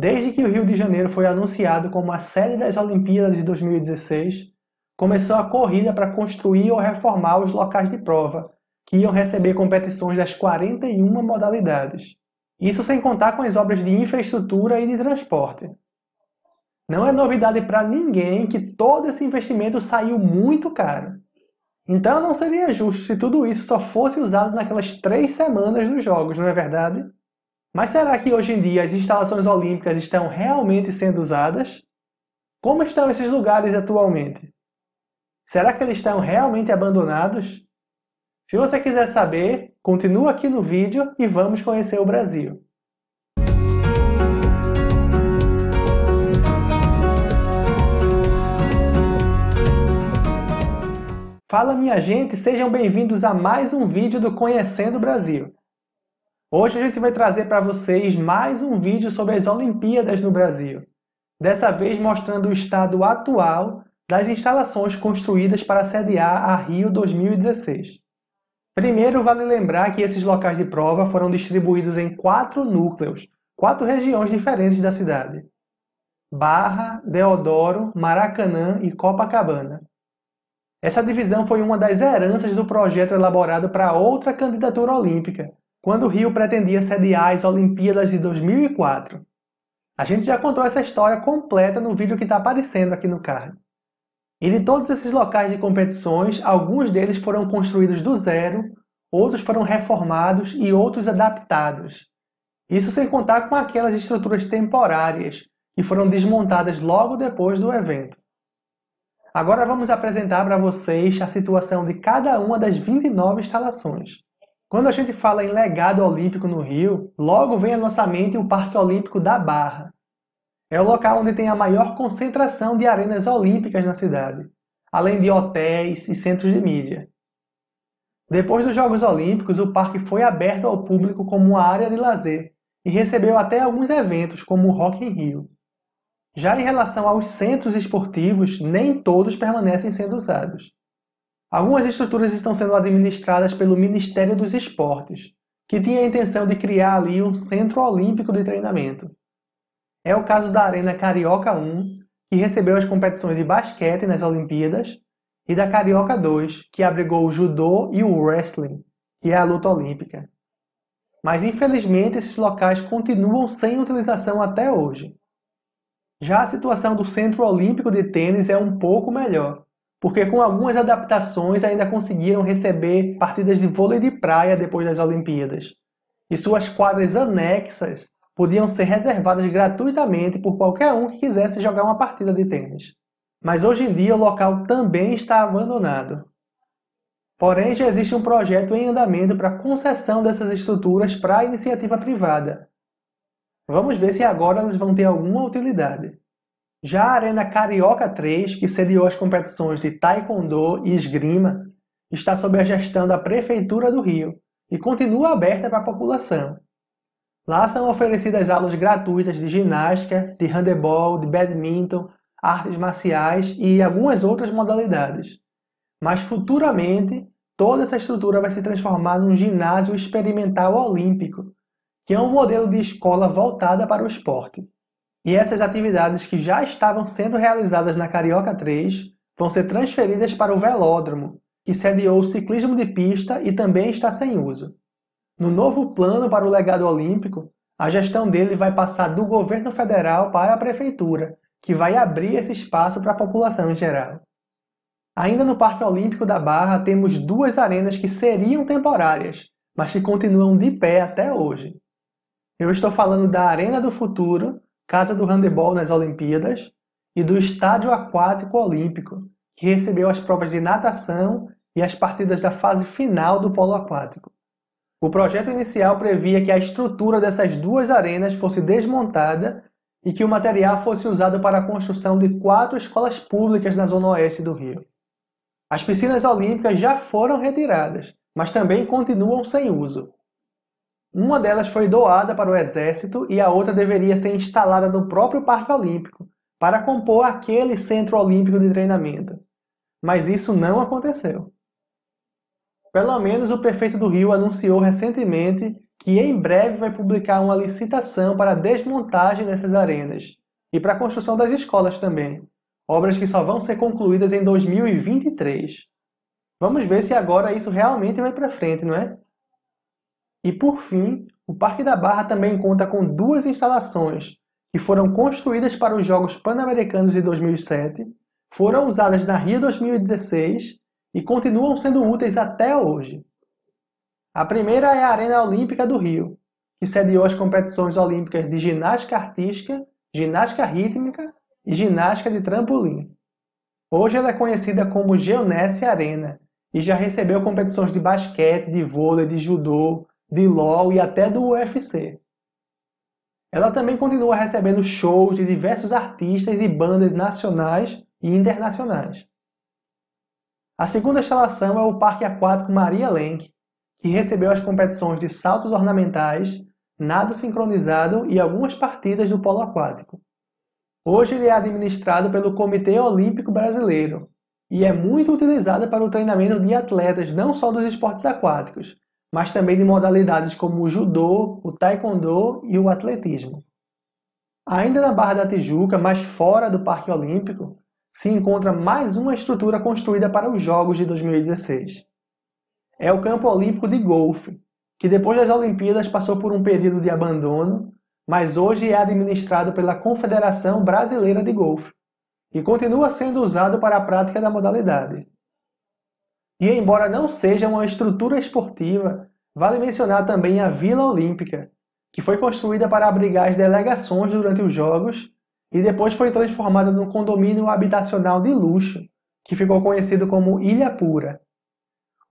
Desde que o Rio de Janeiro foi anunciado como a sede das Olimpíadas de 2016, começou a corrida para construir ou reformar os locais de prova, que iam receber competições das 41 modalidades. Isso sem contar com as obras de infraestrutura e de transporte. Não é novidade para ninguém que todo esse investimento saiu muito caro. Então não seria justo se tudo isso só fosse usado naquelas três semanas dos Jogos, não é verdade? Mas será que hoje em dia as instalações olímpicas estão realmente sendo usadas? Como estão esses lugares atualmente? Será que eles estão realmente abandonados? Se você quiser saber, continua aqui no vídeo e vamos conhecer o Brasil. Fala minha gente, sejam bem-vindos a mais um vídeo do Conhecendo o Brasil. Hoje a gente vai trazer para vocês mais um vídeo sobre as Olimpíadas no Brasil. Dessa vez mostrando o estado atual das instalações construídas para sediar a Rio 2016. Primeiro, vale lembrar que esses locais de prova foram distribuídos em quatro núcleos, quatro regiões diferentes da cidade: Barra, Deodoro, Maracanã e Copacabana. Essa divisão foi uma das heranças do projeto elaborado para outra candidatura olímpica, quando o Rio pretendia sediar as Olimpíadas de 2004. A gente já contou essa história completa no vídeo que está aparecendo aqui no card. E de todos esses locais de competições, alguns deles foram construídos do zero, outros foram reformados e outros adaptados. Isso sem contar com aquelas estruturas temporárias que foram desmontadas logo depois do evento. Agora vamos apresentar para vocês a situação de cada uma das 29 instalações. Quando a gente fala em legado olímpico no Rio, logo vem à nossa mente o Parque Olímpico da Barra. É o local onde tem a maior concentração de arenas olímpicas na cidade, além de hotéis e centros de mídia. Depois dos Jogos Olímpicos, o parque foi aberto ao público como uma área de lazer e recebeu até alguns eventos, como o Rock in Rio. Já em relação aos centros esportivos, nem todos permanecem sendo usados. Algumas estruturas estão sendo administradas pelo Ministério dos Esportes, que tinha a intenção de criar ali um centro olímpico de treinamento. É o caso da Arena Carioca 1, que recebeu as competições de basquete nas Olimpíadas, e da Carioca 2, que abrigou o judô e o wrestling, que é a luta olímpica. Mas infelizmente esses locais continuam sem utilização até hoje. Já a situação do Centro Olímpico de Tênis é um pouco melhor, porque com algumas adaptações ainda conseguiram receber partidas de vôlei de praia depois das Olimpíadas. E suas quadras anexas podiam ser reservadas gratuitamente por qualquer um que quisesse jogar uma partida de tênis. Mas hoje em dia o local também está abandonado. Porém, já existe um projeto em andamento para concessão dessas estruturas para iniciativa privada. Vamos ver se agora elas vão ter alguma utilidade. Já a Arena Carioca 3, que sediou as competições de Taekwondo e Esgrima, está sob a gestão da Prefeitura do Rio e continua aberta para a população. Lá são oferecidas aulas gratuitas de ginástica, de handebol, de badminton, artes marciais e algumas outras modalidades. Mas futuramente, toda essa estrutura vai se transformar num ginásio experimental olímpico, que é um modelo de escola voltada para o esporte. E essas atividades que já estavam sendo realizadas na Carioca 3 vão ser transferidas para o velódromo, que sediou o ciclismo de pista e também está sem uso. No novo plano para o legado olímpico, a gestão dele vai passar do governo federal para a prefeitura, que vai abrir esse espaço para a população em geral. Ainda no Parque Olímpico da Barra, temos duas arenas que seriam temporárias, mas que continuam de pé até hoje. Eu estou falando da Arena do Futuro Casa do Handebol nas Olimpíadas e do Estádio Aquático Olímpico, que recebeu as provas de natação e as partidas da fase final do polo aquático. O projeto inicial previa que a estrutura dessas duas arenas fosse desmontada e que o material fosse usado para a construção de quatro escolas públicas na zona oeste do Rio. As piscinas olímpicas já foram retiradas, mas também continuam sem uso. Uma delas foi doada para o Exército e a outra deveria ser instalada no próprio Parque Olímpico, para compor aquele Centro Olímpico de Treinamento. Mas isso não aconteceu. Pelo menos o prefeito do Rio anunciou recentemente que em breve vai publicar uma licitação para a desmontagem dessas arenas e para a construção das escolas também, obras que só vão ser concluídas em 2023. Vamos ver se agora isso realmente vai para frente, não é? E por fim, o Parque da Barra também conta com duas instalações que foram construídas para os Jogos Pan-Americanos de 2007, foram usadas na Rio 2016 e continuam sendo úteis até hoje. A primeira é a Arena Olímpica do Rio, que sediou as competições olímpicas de ginástica artística, ginástica rítmica e ginástica de trampolim. Hoje ela é conhecida como Geonesse Arena e já recebeu competições de basquete, de vôlei, de judô, de LOL e até do UFC. Ela também continua recebendo shows de diversos artistas e bandas nacionais e internacionais. A segunda instalação é o Parque Aquático Maria Lenk, que recebeu as competições de saltos ornamentais, nado sincronizado e algumas partidas do polo aquático. Hoje ele é administrado pelo Comitê Olímpico Brasileiro e é muito utilizado para o treinamento de atletas não só dos esportes aquáticos, mas também de modalidades como o judô, o taekwondo e o atletismo. Ainda na Barra da Tijuca, mas fora do Parque Olímpico, se encontra mais uma estrutura construída para os Jogos de 2016. É o Campo Olímpico de Golfe, que depois das Olimpíadas passou por um período de abandono, mas hoje é administrado pela Confederação Brasileira de Golfe e continua sendo usado para a prática da modalidade. E embora não seja uma estrutura esportiva, vale mencionar também a Vila Olímpica, que foi construída para abrigar as delegações durante os Jogos e depois foi transformada num condomínio habitacional de luxo, que ficou conhecido como Ilha Pura.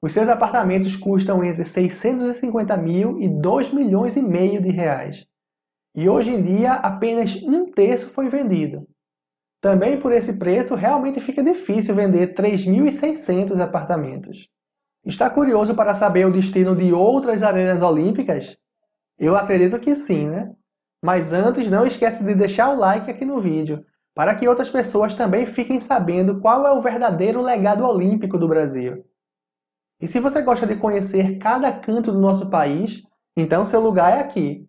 Os seus apartamentos custam entre 650 mil e 2 milhões e meio de reais. E hoje em dia apenas um terço foi vendido. Também por esse preço, realmente fica difícil vender 3.600 apartamentos. Está curioso para saber o destino de outras arenas olímpicas? Eu acredito que sim, né? Mas antes, não esquece de deixar o like aqui no vídeo, para que outras pessoas também fiquem sabendo qual é o verdadeiro legado olímpico do Brasil. E se você gosta de conhecer cada canto do nosso país, então seu lugar é aqui.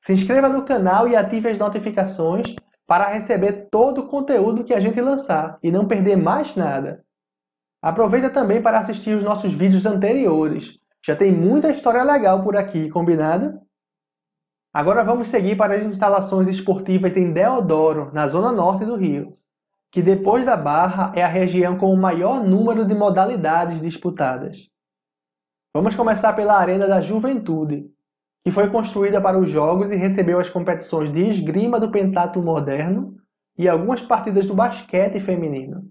Se inscreva no canal e ative as notificações para receber todo o conteúdo que a gente lançar e não perder mais nada. Aproveita também para assistir os nossos vídeos anteriores. Já tem muita história legal por aqui, combinado? Agora vamos seguir para as instalações esportivas em Deodoro, na zona norte do Rio, que depois da Barra é a região com o maior número de modalidades disputadas. Vamos começar pela Arena da Juventude, que foi construída para os Jogos e recebeu as competições de esgrima do pentatlo moderno e algumas partidas do basquete feminino.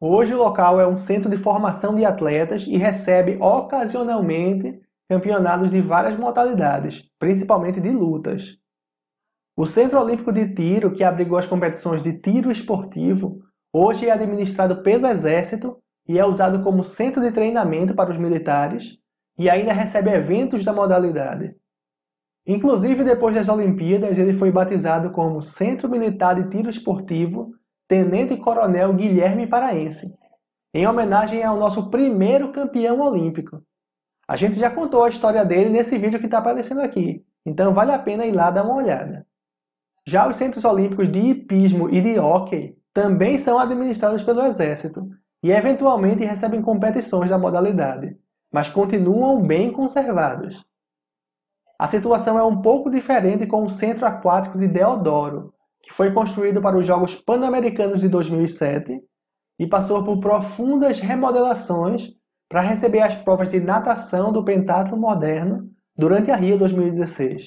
Hoje o local é um centro de formação de atletas e recebe ocasionalmente campeonatos de várias modalidades, principalmente de lutas. O Centro Olímpico de Tiro, que abrigou as competições de tiro esportivo, hoje é administrado pelo Exército e é usado como centro de treinamento para os militares e ainda recebe eventos da modalidade. Inclusive, depois das Olimpíadas, ele foi batizado como Centro Militar de Tiro Esportivo Tenente Coronel Guilherme Paraense, em homenagem ao nosso primeiro campeão olímpico. A gente já contou a história dele nesse vídeo que está aparecendo aqui, então vale a pena ir lá dar uma olhada. Já os centros olímpicos de hipismo e de Hockey também são administrados pelo Exército e eventualmente recebem competições da modalidade, mas continuam bem conservados. A situação é um pouco diferente com o Centro Aquático de Deodoro, que foi construído para os Jogos Pan-Americanos de 2007 e passou por profundas remodelações para receber as provas de natação do pentatlo moderno durante a Rio 2016.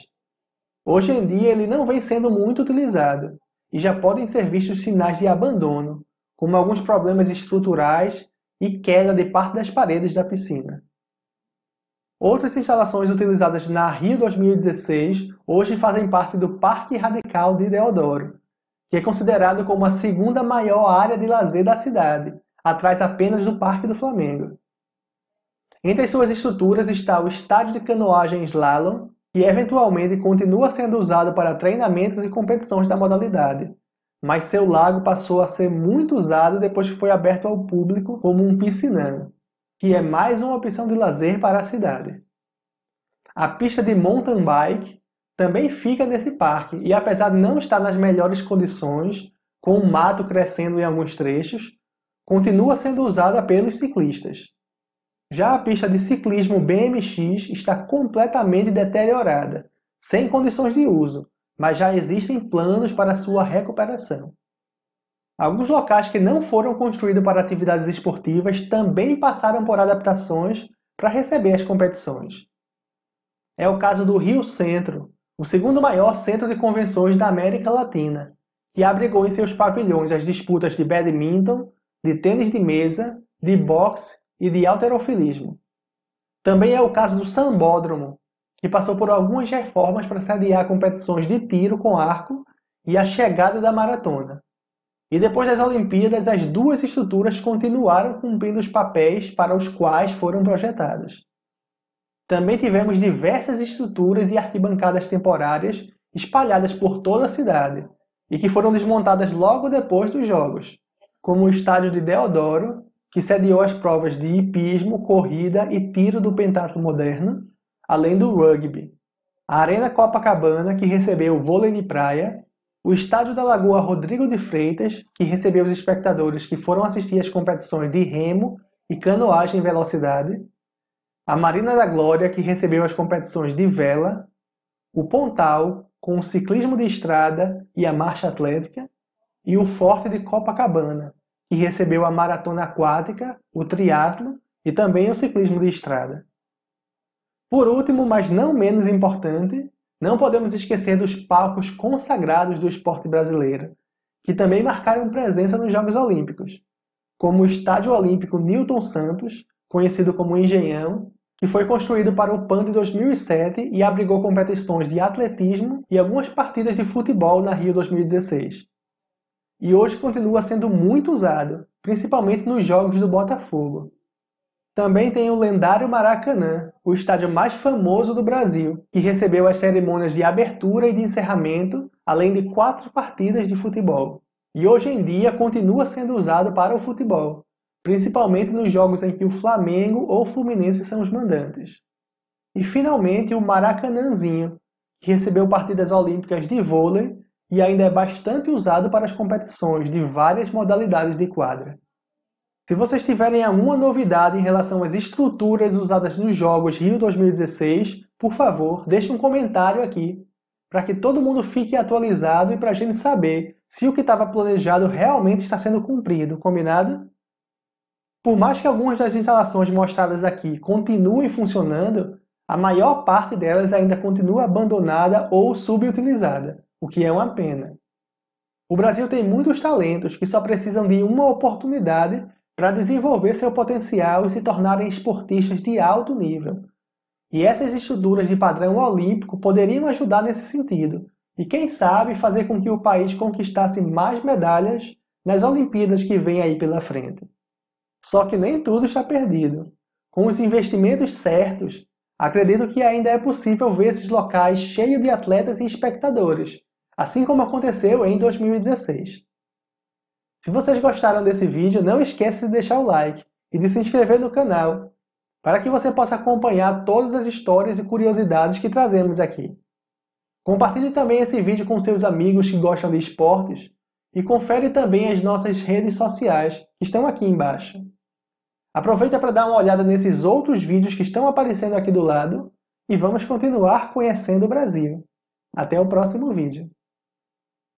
Hoje em dia ele não vem sendo muito utilizado e já podem ser vistos sinais de abandono, como alguns problemas estruturais e queda de parte das paredes da piscina. Outras instalações utilizadas na Rio 2016 hoje fazem parte do Parque Radical de Deodoro, que é considerado como a segunda maior área de lazer da cidade, atrás apenas do Parque do Flamengo. Entre suas estruturas está o estádio de canoagem slalom, que eventualmente continua sendo usado para treinamentos e competições da modalidade, mas seu lago passou a ser muito usado depois que foi aberto ao público como um piscinão que é mais uma opção de lazer para a cidade. A pista de mountain bike também fica nesse parque e, apesar de não estar nas melhores condições, com o mato crescendo em alguns trechos, continua sendo usada pelos ciclistas. Já a pista de ciclismo BMX está completamente deteriorada, sem condições de uso, mas já existem planos para sua recuperação. Alguns locais que não foram construídos para atividades esportivas também passaram por adaptações para receber as competições. É o caso do Rio Centro, o segundo maior centro de convenções da América Latina, que abrigou em seus pavilhões as disputas de badminton, de tênis de mesa, de boxe e de alterofilismo. Também é o caso do Sambódromo, que passou por algumas reformas para sediar competições de tiro com arco e a chegada da maratona. E depois das Olimpíadas, as duas estruturas continuaram cumprindo os papéis para os quais foram projetadas. Também tivemos diversas estruturas e arquibancadas temporárias espalhadas por toda a cidade e que foram desmontadas logo depois dos Jogos, como o estádio de Deodoro, que sediou as provas de hipismo, corrida e tiro do pentatlo moderno, além do rugby, a Arena Copacabana, que recebeu o vôlei de praia o estádio da Lagoa Rodrigo de Freitas, que recebeu os espectadores que foram assistir às competições de remo e canoagem em velocidade, a Marina da Glória, que recebeu as competições de vela, o Pontal, com o ciclismo de estrada e a marcha atlética, e o Forte de Copacabana, que recebeu a maratona aquática, o triatlo e também o ciclismo de estrada. Por último, mas não menos importante, não podemos esquecer dos palcos consagrados do esporte brasileiro, que também marcaram presença nos Jogos Olímpicos, como o Estádio Olímpico Newton Santos, conhecido como Engenhão, que foi construído para o PAN de 2007 e abrigou competições de atletismo e algumas partidas de futebol na Rio 2016. E hoje continua sendo muito usado, principalmente nos jogos do Botafogo, também tem o lendário Maracanã, o estádio mais famoso do Brasil, que recebeu as cerimônias de abertura e de encerramento, além de quatro partidas de futebol. E hoje em dia continua sendo usado para o futebol, principalmente nos jogos em que o Flamengo ou o Fluminense são os mandantes. E finalmente o Maracanãzinho, que recebeu partidas olímpicas de vôlei e ainda é bastante usado para as competições de várias modalidades de quadra. Se vocês tiverem alguma novidade em relação às estruturas usadas nos Jogos Rio 2016, por favor, deixe um comentário aqui para que todo mundo fique atualizado e para a gente saber se o que estava planejado realmente está sendo cumprido, combinado? Por mais que algumas das instalações mostradas aqui continuem funcionando, a maior parte delas ainda continua abandonada ou subutilizada, o que é uma pena. O Brasil tem muitos talentos que só precisam de uma oportunidade para desenvolver seu potencial e se tornarem esportistas de alto nível. E essas estruturas de padrão olímpico poderiam ajudar nesse sentido, e quem sabe fazer com que o país conquistasse mais medalhas nas Olimpíadas que vem aí pela frente. Só que nem tudo está perdido. Com os investimentos certos, acredito que ainda é possível ver esses locais cheios de atletas e espectadores, assim como aconteceu em 2016. Se vocês gostaram desse vídeo, não esqueça de deixar o like e de se inscrever no canal, para que você possa acompanhar todas as histórias e curiosidades que trazemos aqui. Compartilhe também esse vídeo com seus amigos que gostam de esportes e confere também as nossas redes sociais que estão aqui embaixo. Aproveita para dar uma olhada nesses outros vídeos que estão aparecendo aqui do lado e vamos continuar conhecendo o Brasil. Até o próximo vídeo.